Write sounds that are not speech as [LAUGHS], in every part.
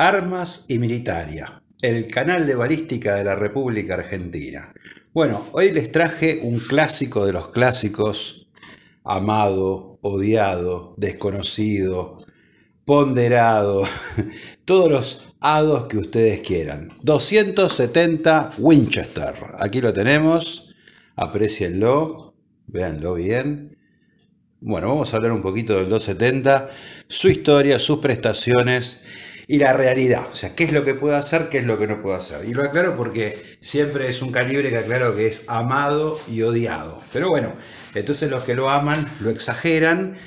Armas y Militaria, el canal de balística de la República Argentina. Bueno, hoy les traje un clásico de los clásicos, amado, odiado, desconocido, ponderado, [LAUGHS] todos los hados que ustedes quieran. 270 Winchester, aquí lo tenemos, aprecienlo, véanlo bien. Bueno, vamos a hablar un poquito del 270, su historia, sus prestaciones y la realidad. O sea, qué es lo que puedo hacer, qué es lo que no puedo hacer. Y lo aclaro porque siempre es un calibre que aclaro que es amado y odiado. Pero bueno, entonces los que lo aman lo exageran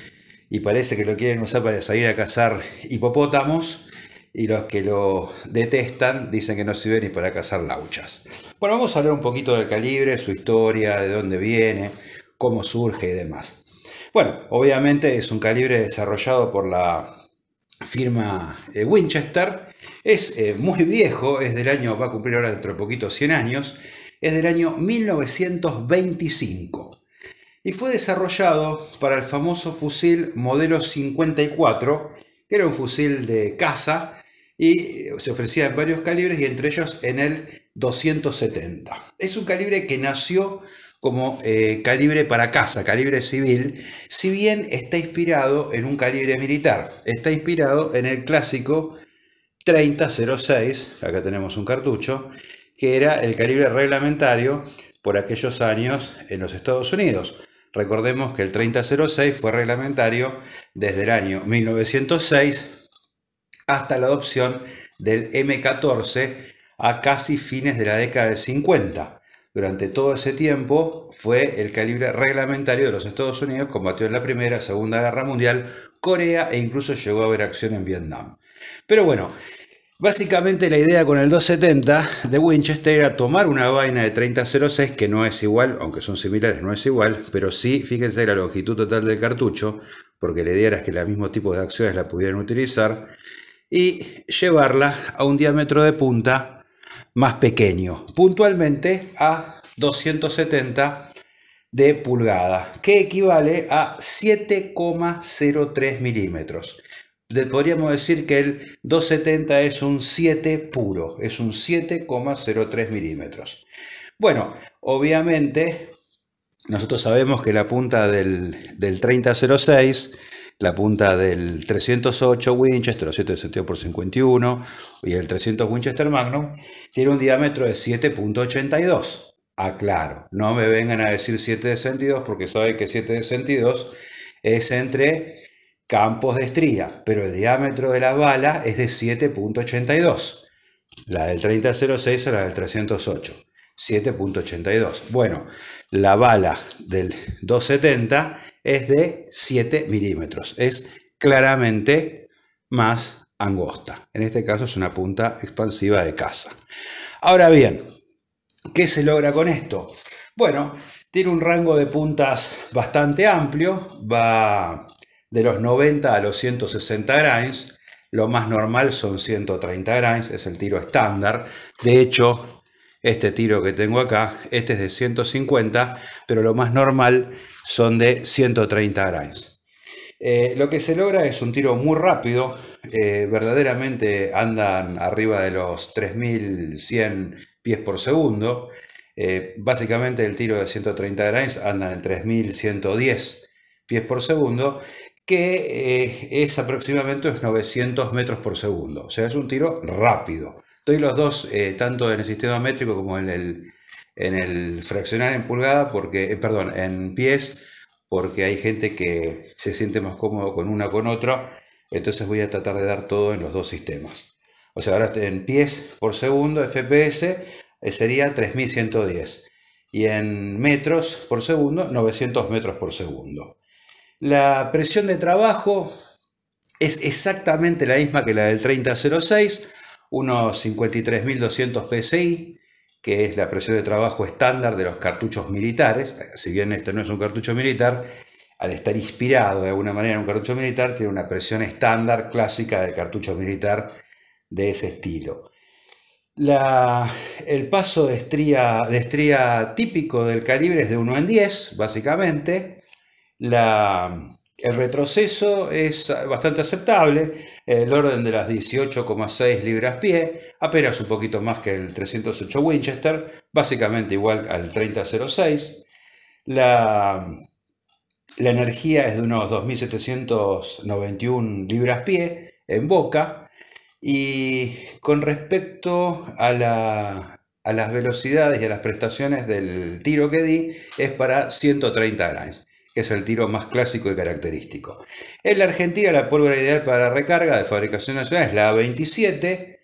y parece que lo quieren usar para salir a cazar hipopótamos. Y los que lo detestan dicen que no sirve ni para cazar lauchas. Bueno, vamos a hablar un poquito del calibre, su historia, de dónde viene, cómo surge y demás. Bueno, obviamente es un calibre desarrollado por la firma eh, Winchester. Es eh, muy viejo, es del año, va a cumplir ahora dentro de poquito 100 años, es del año 1925 y fue desarrollado para el famoso fusil modelo 54, que era un fusil de caza y eh, se ofrecía en varios calibres y entre ellos en el 270. Es un calibre que nació como eh, calibre para casa, calibre civil, si bien está inspirado en un calibre militar, está inspirado en el clásico 3006, acá tenemos un cartucho, que era el calibre reglamentario por aquellos años en los Estados Unidos. Recordemos que el 3006 fue reglamentario desde el año 1906 hasta la adopción del M14 a casi fines de la década del 50 durante todo ese tiempo fue el calibre reglamentario de los Estados Unidos, combatió en la Primera Segunda Guerra Mundial, Corea e incluso llegó a haber acción en Vietnam. Pero bueno, básicamente la idea con el 270 de Winchester era tomar una vaina de 3006 que no es igual, aunque son similares, no es igual, pero sí, fíjense la longitud total del cartucho, porque la idea era que el mismo tipo de acciones la pudieran utilizar, y llevarla a un diámetro de punta más pequeño, puntualmente a 270 de pulgada, que equivale a 7,03 milímetros. Podríamos decir que el 270 es un 7 puro, es un 7,03 milímetros. Bueno, obviamente nosotros sabemos que la punta del, del 3006 la punta del 308 Winchester, o 762 por 51, y el 300 Winchester Magnum, tiene un diámetro de 7.82. Aclaro, no me vengan a decir 7.62 porque saben que 7.62 es entre campos de estría, pero el diámetro de la bala es de 7.82. La del 3006 o la del 308. 7.82. Bueno, la bala del 270 es de 7 milímetros. Es claramente más angosta. En este caso es una punta expansiva de caza. Ahora bien, ¿qué se logra con esto? Bueno, tiene un rango de puntas bastante amplio, va de los 90 a los 160 grains, lo más normal son 130 grains, es el tiro estándar. De hecho, este tiro que tengo acá, este es de 150, pero lo más normal son de 130 grains. Eh, lo que se logra es un tiro muy rápido, eh, verdaderamente andan arriba de los 3100 pies por segundo. Eh, básicamente el tiro de 130 grains anda en 3110 pies por segundo, que es aproximadamente 900 metros por segundo. O sea, es un tiro rápido. estoy los dos, tanto en el sistema métrico como en el en el fraccionar en pulgada, porque, eh, perdón, en pies, porque hay gente que se siente más cómodo con una con otra, entonces voy a tratar de dar todo en los dos sistemas. O sea, ahora en pies por segundo, FPS, eh, sería 3110. Y en metros por segundo, 900 metros por segundo. La presión de trabajo es exactamente la misma que la del 3006, unos 53.200 PSI que es la presión de trabajo estándar de los cartuchos militares. Si bien este no es un cartucho militar, al estar inspirado de alguna manera en un cartucho militar, tiene una presión estándar clásica del cartucho militar de ese estilo. el paso de estría, de típico del calibre es de 1 en 10, básicamente. el retroceso es bastante aceptable, el orden de las 18,6 libras pie apenas un poquito más que el 308 Winchester, básicamente igual al 3006. La, la energía es de unos 2.791 libras-pie en boca. Y con respecto a, las velocidades y a las prestaciones del tiro que di, es para 130 grains que es el tiro más clásico y característico. En la Argentina la pólvora ideal para recarga de fabricación nacional es la A27,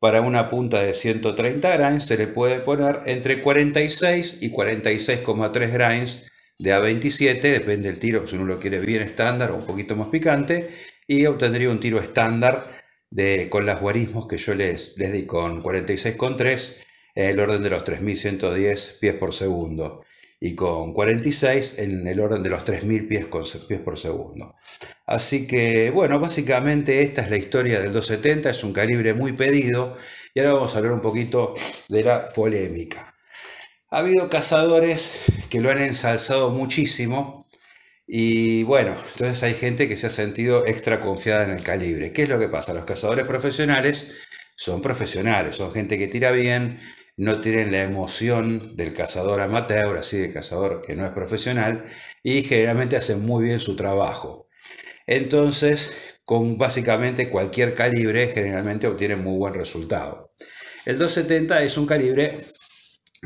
para una punta de 130 grains se le puede poner entre 46 y 46,3 grains de A27, depende del tiro, si uno lo quiere bien estándar o un poquito más picante, y obtendría un tiro estándar de, con las guarismos que yo les, les di con 46,3 en eh, el orden de los 3110 pies por segundo y con 46 en el orden de los 3.000 pies, con, pies por segundo. Así que, bueno, básicamente esta es la historia del 270, es un calibre muy pedido y ahora vamos a hablar un poquito de la polémica. Ha habido cazadores que lo han ensalzado muchísimo y bueno, entonces hay gente que se ha sentido extra confiada en el calibre. ¿Qué es lo que pasa? Los cazadores profesionales son profesionales, son gente que tira bien, no tienen la emoción del cazador amateur, así de cazador que no es profesional, y generalmente hacen muy bien su trabajo. Entonces, con básicamente cualquier calibre, generalmente obtienen muy buen resultado. El 270 es un calibre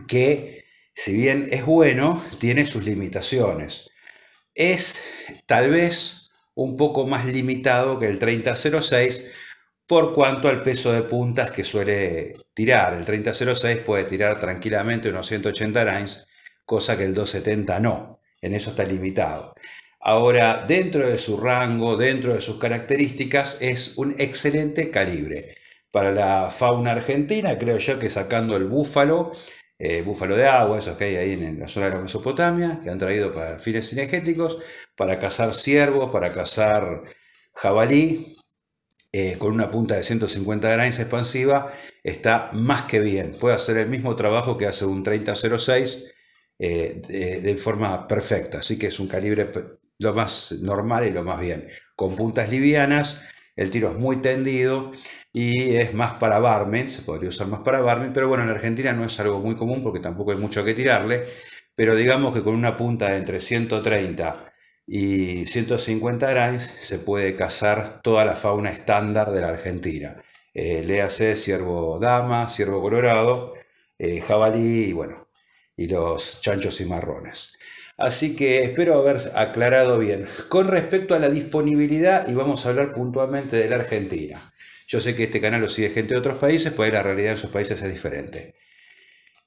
que, si bien es bueno, tiene sus limitaciones. Es tal vez un poco más limitado que el 3006 por cuanto al peso de puntas que suele tirar. El 3006 puede tirar tranquilamente unos 180 grains, cosa que el 270 no. En eso está limitado. Ahora, dentro de su rango, dentro de sus características, es un excelente calibre. Para la fauna argentina, creo yo que sacando el búfalo, eh, búfalo de agua, esos que hay ahí en la zona de la Mesopotamia, que han traído para fines cinegéticos, para cazar ciervos, para cazar jabalí, eh, con una punta de 150 grains expansiva, está más que bien. Puede hacer el mismo trabajo que hace un 3006 eh, de, forma perfecta. Así que es un calibre lo más normal y lo más bien. Con puntas livianas, el tiro es muy tendido y es más para barmen, se podría usar más para barmen, pero bueno, en Argentina no es algo muy común porque tampoco hay mucho que tirarle. Pero digamos que con una punta de entre 130 y 150 grams se puede cazar toda la fauna estándar de la Argentina eh, léase ciervo dama, ciervo colorado, eh, jabalí y bueno, y los chanchos y marrones. Así que espero haber aclarado bien. Con respecto a la disponibilidad, y vamos a hablar puntualmente de la Argentina. Yo sé que este canal lo sigue gente de otros países, pues la realidad en sus países es diferente.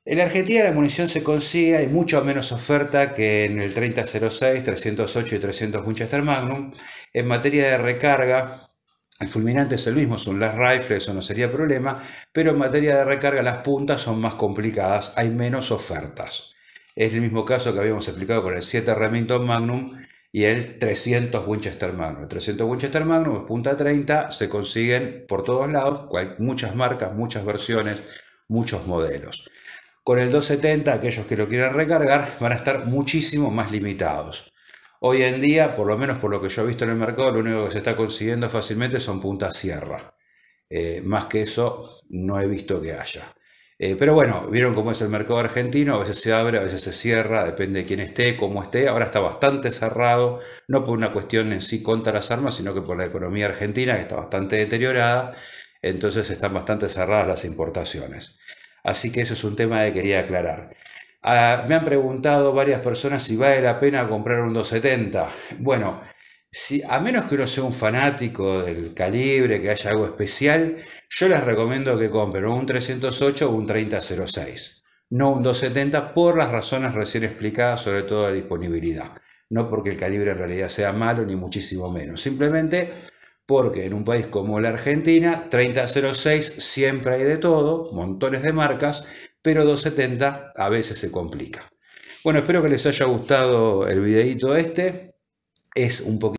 En la Argentina la munición se consigue, hay mucho menos oferta que en el 3006, 308 y 300 Winchester Magnum. En materia de recarga, el fulminante es el mismo, son las rifles, eso no sería problema, pero en materia de recarga las puntas son más complicadas, hay menos ofertas. Es el mismo caso que habíamos explicado con el 7 Remington Magnum y el 300 Winchester Magnum. El 300 Winchester Magnum es punta 30, se consiguen por todos lados, muchas marcas, muchas versiones, muchos modelos. Con el 270, aquellos que lo quieran recargar van a estar muchísimo más limitados. Hoy en día, por lo menos por lo que yo he visto en el mercado, lo único que se está consiguiendo fácilmente son puntas sierra. Eh, más que eso, no he visto que haya. Eh, pero bueno, vieron cómo es el mercado argentino, a veces se abre, a veces se cierra, depende de quién esté, cómo esté. Ahora está bastante cerrado, no por una cuestión en sí contra las armas, sino que por la economía argentina, que está bastante deteriorada, entonces están bastante cerradas las importaciones. Así que eso es un tema que quería aclarar. Ah, me han preguntado varias personas si vale la pena comprar un 270. Bueno, si, a menos que uno sea un fanático del calibre, que haya algo especial, yo les recomiendo que compren un 308 o un 3006, no un 270 por las razones recién explicadas, sobre todo la disponibilidad. No porque el calibre en realidad sea malo, ni muchísimo menos. Simplemente porque en un país como la Argentina, 3006 siempre hay de todo, montones de marcas, pero 270 a veces se complica. Bueno, espero que les haya gustado el videito este. Es un poquito